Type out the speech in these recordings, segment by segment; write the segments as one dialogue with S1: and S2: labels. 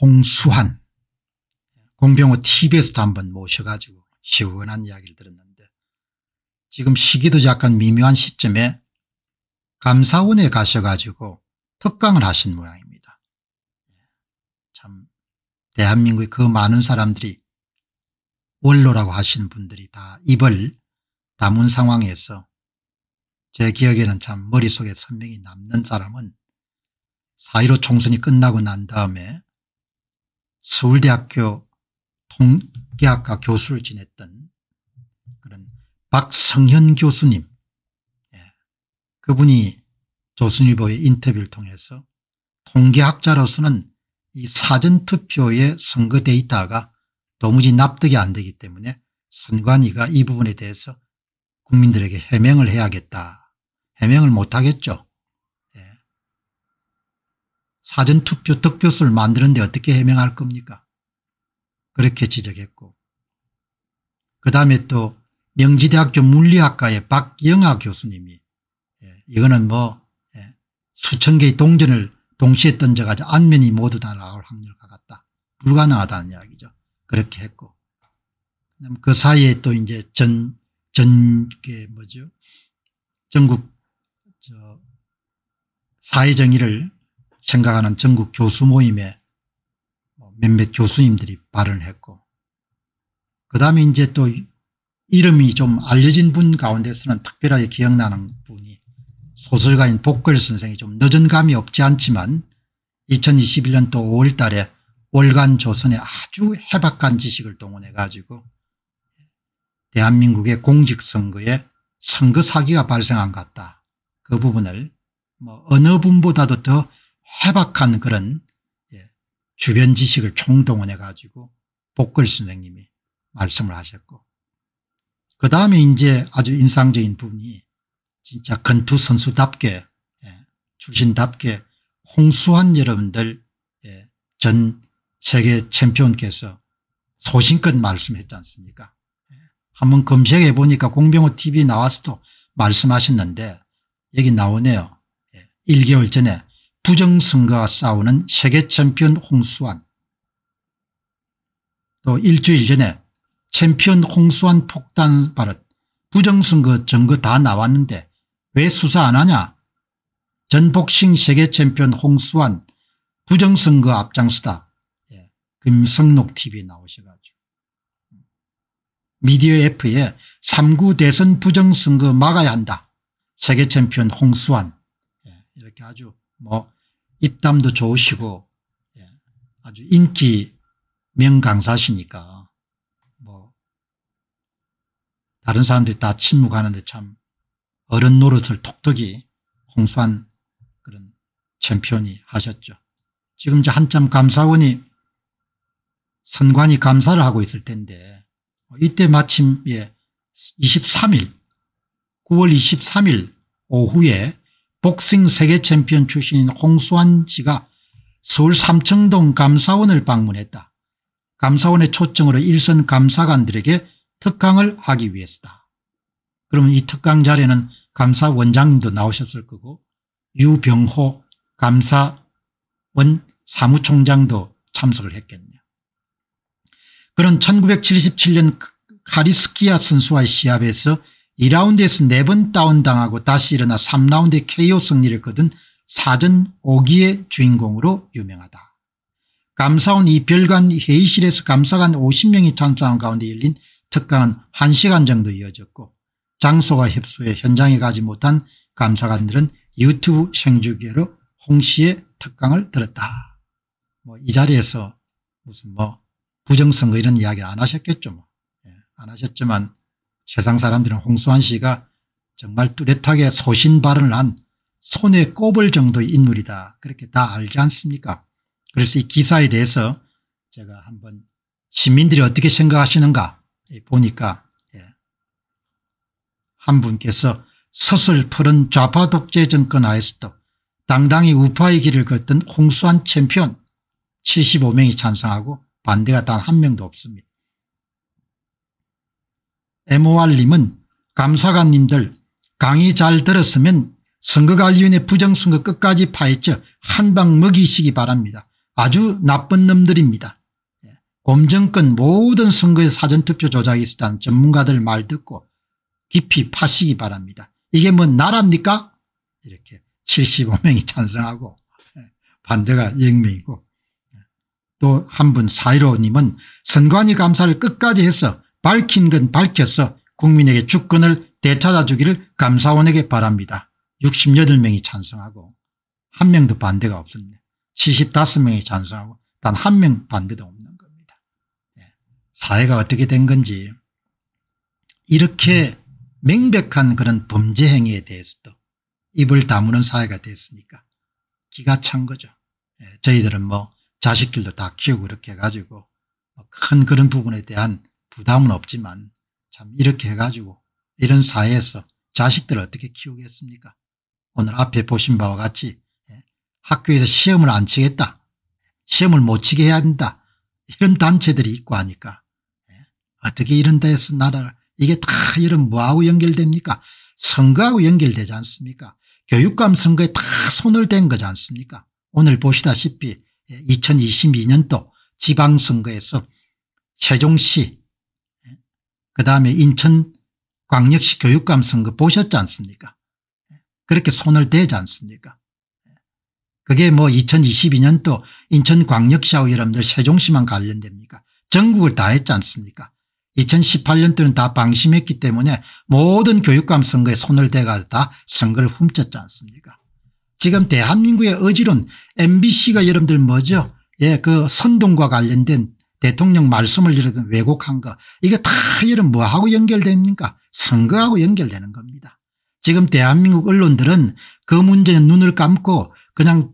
S1: 홍수환 공병호 TV에서도 한 번 모셔가지고 시원한 이야기를 들었는데 지금 시기도 약간 미묘한 시점에 감사원에 가셔가지고 특강을 하신 모양입니다. 참 대한민국의 그 많은 사람들이 원로라고 하시는 분들이 다 입을 다문 상황에서 제 기억에는 참 머릿속에 선명히 남는 사람은 4.15 총선이 끝나고 난 다음에 서울대학교 통계학과 교수를 지냈던 그런 박성현 교수님 예. 그분이 조선일보의 인터뷰를 통해서 통계학자로서는 이 사전투표의 선거 데이터가 도무지 납득이 안 되기 때문에 선관위가 이 부분에 대해서 국민들에게 해명을 해야겠다. 해명을 못하겠죠. 사전투표 득표수를 만드는데 어떻게 해명할 겁니까? 그렇게 지적했고 그 다음에 또 명지대학교 물리학과의 박영아 교수님이 예, 이거는 뭐 예, 수천 개의 동전을 동시에 던져가지고 안면이 모두 다 나올 확률과 같다. 불가능하다는 이야기죠. 그렇게 했고 그 사이에 또 이제 전, 전, 게 그 뭐죠. 전국, 저, 사회정의를 생각하는 전국 교수 모임에 뭐 몇몇 교수님들이 발언했고 그 다음에 이제 또 이름이 좀 알려진 분 가운데서는 특별하게 기억나는 분이 소설가인 복걸 선생이 좀 늦은 감이 없지 않지만 2021년도 5월 달에 월간 조선에 아주 해박한 지식을 동원해 가지고 대한민국의 공직선거에 선거 사기가 발생한 것 같다. 그 부분을 뭐 어느 분보다도 더 해박한 그런 예, 주변 지식을 총동원해 가지고 복글 선생님이 말씀을 하셨고 그 다음에 이제 아주 인상적인 부분이 진짜 건투 선수답게 예, 출신답게 홍수환 여러분들 예, 전 세계 챔피언께서 소신껏 말씀했지 않습니까 한번 검색해 보니까 공병호 TV 나와서도 말씀하셨는데 여기 나오네요 1개월 전에 부정선거와 싸우는 세계 챔피언 홍수환 또 일주일 전에 챔피언 홍수환 폭탄 발언 부정선거 증거 다 나왔는데 왜 수사 안 하냐 전복싱 세계 챔피언 홍수환 부정선거 앞장서다 예. 금성록TV 나오셔가지고 미디어 F에 3구 대선 부정선거 막아야 한다 세계 챔피언 홍수환 예, 이렇게 아주 뭐 입담도 좋으시고 예, 아주 인기 명강사시니까 뭐 다른 사람들이 다 침묵하는데 참 어른 노릇을 톡톡히 홍수한 그런 챔피언이 하셨죠. 지금 이제 한참 감사원이 선관위 감사를 하고 있을 텐데 이때 마침 예 23일 9월 23일 오후에 복싱 세계 챔피언 출신인 홍수환 씨가 서울 삼청동 감사원을 방문했다. 감사원의 초청으로 일선 감사관들에게 특강을 하기 위해서다. 그러면 이 특강 자리에는 감사원장도 나오셨을 거고 유병호 감사원 사무총장도 참석을 했겠네요. 그는 1977년 카리스키아 선수와의 시합에서 2라운드에서 4번 다운당하고 다시 일어나 3라운드에 KO 승리를 거둔 사전 오기의 주인공으로 유명하다. 감사원 이별관 회의실에서 감사관 50명이 참석한 가운데 열린 특강은 1시간 정도 이어졌고 장소가 협소해 현장에 가지 못한 감사관들은 유튜브 생중계로 홍씨의 특강을 들었다. 뭐 이 자리에서 무슨 뭐 부정선거 이런 이야기를 안 하셨겠죠. 뭐. 예, 안 하셨지만 세상 사람들은 홍수환 씨가 정말 뚜렷하게 소신 발언을 한 손에 꼽을 정도의 인물이다 그렇게 다 알지 않습니까 그래서 이 기사에 대해서 제가 한번 시민들이 어떻게 생각하시는가 예, 보니까 예. 한 분께서 서슬 푸른 좌파 독재 정권 하에서도 당당히 우파의 길을 걷던 홍수환 챔피언 75명이 찬성하고 반대가 단 한 명도 없습니다. MOR님은 감사관님들 강의 잘 들었으면 선거관리위원회 부정선거 끝까지 파헤쳐 한방 먹이시기 바랍니다. 아주 나쁜 놈들입니다. 예, 검정권 모든 선거의 사전투표 조작이 있었다는 전문가들 말 듣고 깊이 파시기 바랍니다. 이게 뭐나라입니까 이렇게 75명이 찬성하고 예, 반대가 0명이고 예, 또한 분 사이로님은 선관위 감사를 끝까지 해서 밝힌 건 밝혀서 국민에게 주권을 되찾아주기를 감사원에게 바랍니다. 68명이 찬성하고 한 명도 반대가 없었니다 75명이 찬성하고 단 한 명 반대도 없는 겁니다. 예. 사회가 어떻게 된 건지 이렇게 명백한 그런 범죄 행위에 대해서도 입을 다무는 사회가 됐으니까 기가 찬 거죠. 예. 저희들은 뭐 자식들도 다 키우고 이렇게 해가지고 뭐 큰 그런 부분에 대한 부담은 없지만 참 이렇게 해가지고 이런 사회에서 자식들을 어떻게 키우겠습니까 오늘 앞에 보신 바와 같이 예, 학교에서 시험을 안 치겠다 시험을 못 치게 해야 한다 이런 단체들이 있고 하니까 예, 어떻게 이런 데서 나라를 이게 다 이런 뭐하고 연결됩니까 선거하고 연결되지 않습니까 교육감 선거에 다 손을 댄 거지 않습니까 오늘 보시다시피 2022년도 예, 지방선거에서 세종시 그다음에 인천 광역시 교육감 선거 보셨지 않습니까 그렇게 손을 대지 않습니까 그게 뭐 2022년도 인천광역시하고 여러분들 세종시만 관련됩니까 전국을 다 했지 않습니까 2018년도는 다 방심했기 때문에 모든 교육감 선거에 손을 대가 다 선거를 훔쳤지 않습니까 지금 대한민국의 어지른 MBC가 여러분들 뭐죠 예, 그 선동과 관련된 대통령 말씀을 이런 왜곡한 거 이거 다 이런 뭐하고 연결됩니까 선거하고 연결되는 겁니다. 지금 대한민국 언론들은 그 문제는 눈을 감고 그냥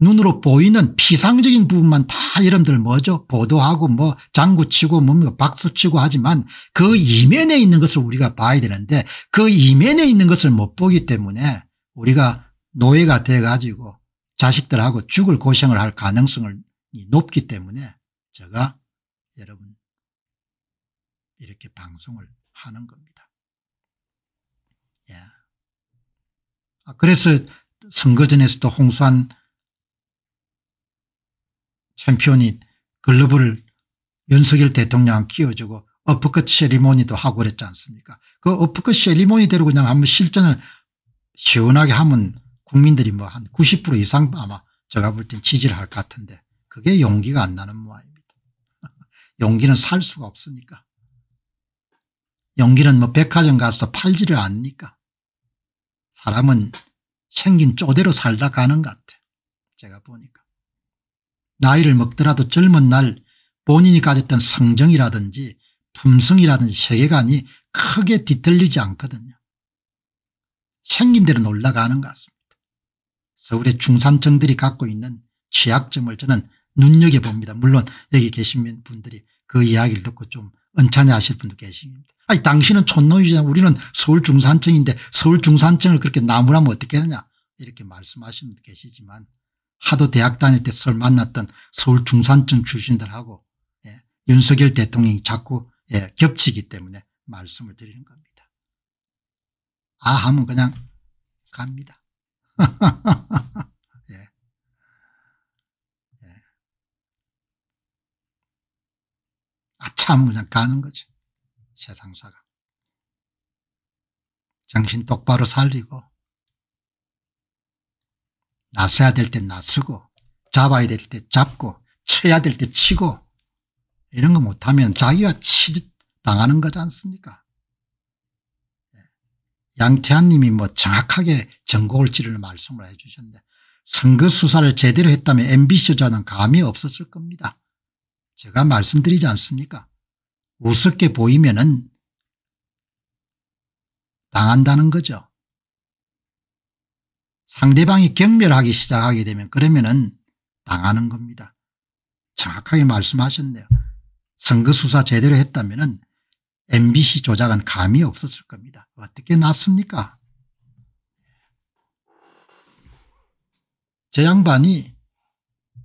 S1: 눈으로 보이는 피상적인 부분만 다 여러분들 뭐죠 보도하고 뭐 장구치고 뭐, 뭐 박수치고 하지만 그 이면에 있는 것을 우리가 봐야 되는데 그 이면에 있는 것을 못 보기 때문에 우리가 노예가 돼 가지고 자식들하고 죽을 고생을 할 가능성이 높기 때문에 제가 여러분 이렇게 방송을 하는 겁니다. 예. 아, 그래서 선거전에서도 홍수환 챔피언이 글러브 윤석열 대통령 끼워주고 어퍼컷 셰리모니도 하고 그랬지 않습니까 그 어퍼컷 셰리모니대로 그냥 한번 실전을 시원하게 하면 국민들이 뭐 한 90% 이상 아마 제가 볼 땐 지지를 할 것 같은데 그게 용기가 안 나는 모양입니다. 용기는 살 수가 없으니까. 용기는 뭐 백화점 가서도 팔지를 않으니까. 사람은 생긴 쪼대로 살다 가는 것 같아. 제가 보니까. 나이를 먹더라도 젊은 날 본인이 가졌던 성정이라든지 품성이라든지 세계관이 크게 뒤틀리지 않거든요. 생긴 대로 놀라가는것 같습니다. 서울의 중산층들이 갖고 있는 취약점을 저는 눈여겨봅니다. 물론 여기 계신 분들이 그 이야기를 듣고 좀은찬아하실 분도 계십니다. 아니 당신은 촌놈이잖아 우리는 서울 중산층인데 서울 중산층을 그렇게 나무라면 어떻게 하냐 이렇게 말씀하시는 분도 계시지만 하도 대학 다닐 때설 만났던 서울 중산층 출신들하고 예, 윤석열 대통령이 자꾸 예, 겹치기 때문에 말씀을 드리는 겁니다. 아 하면 그냥 갑니다. 참 그냥 가는 거죠. 세상사가. 정신 똑바로 살리고 나서야 될 때 나서고 잡아야 될 때 잡고 쳐야 될 때 치고 이런 거 못하면 자기가 치듯 당하는 거지 않습니까? 예. 양태한 님이 뭐 정확하게 전곡을 찌르는 말씀을 해 주셨는데 선거 수사를 제대로 했다면 MBC 조는 감이 없었을 겁니다. 제가 말씀드리지 않습니까? 우습게 보이면은 당한다는 거죠. 상대방이 경멸하기 시작하게 되면 그러면은 당하는 겁니다. 정확하게 말씀하셨네요. 선거수사 제대로 했다면은 MBC 조작은 감이 없었을 겁니다. 어떻게 났습니까? 제 양반이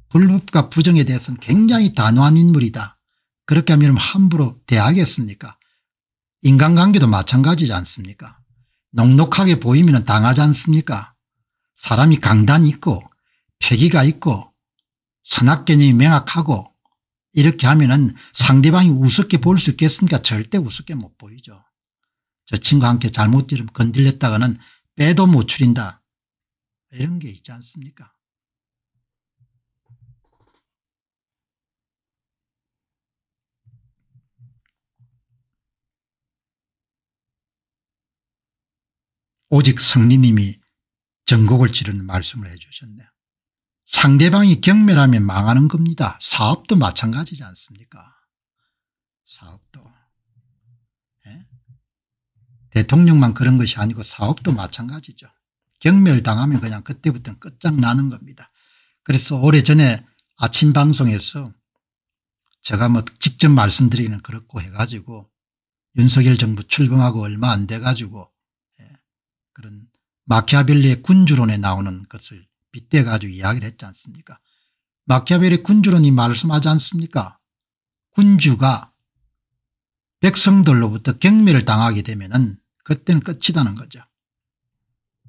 S1: 불법과 부정에 대해서는 굉장히 단호한 인물이다. 그렇게 하면 함부로 대하겠습니까 인간관계도 마찬가지지 않습니까 넉넉하게 보이면 당하지 않습니까 사람이 강단이 있고 패기가 있고 선악견이 명확하고 이렇게 하면 은 상대방이 우습게 볼 수 있겠습니까 절대 우습게 못 보이죠. 저 친구와 함께 잘못 건들렸다가는 빼도 못 추린다. 이런 게 있지 않습니까 오직 성리님이 전곡을 지르는 말씀을 해 주셨네요. 상대방이 경멸하면 망하는 겁니다. 사업도 마찬가지지 않습니까? 사업도. 예? 대통령만 그런 것이 아니고 사업도 마찬가지죠. 경멸당하면 그냥 그때부터 끝장나는 겁니다. 그래서 오래전에 아침 방송에서 제가 뭐 직접 말씀드리기는 그렇고 해가지고 윤석열 정부 출범하고 얼마 안 돼가지고 그런 마키아벨리의 군주론에 나오는 것을 빗대 가지고 이야기를 했지 않습니까 마키아벨리 군주론이 말씀하지 않습니까 군주가 백성들로부터 경매를 당하게 되면 은 그때는 끝이다는 거죠